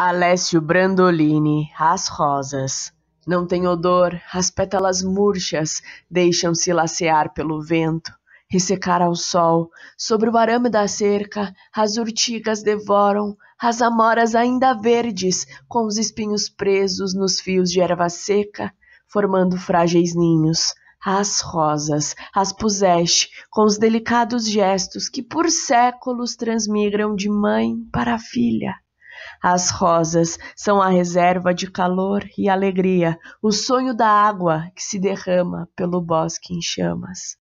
Alessio Brandolini, as rosas. Não têm odor, as pétalas murchas deixam-se lacear pelo vento, ressecar ao sol. Sobre o arame da cerca, as urtigas devoram as amoras ainda verdes, com os espinhos presos nos fios de erva seca, formando frágeis ninhos. As rosas as puseste com os delicados gestos que por séculos transmigram de mãe para filha. As rosas são a reserva de calor e alegria, o sonho da água que se derrama pelo bosque em chamas.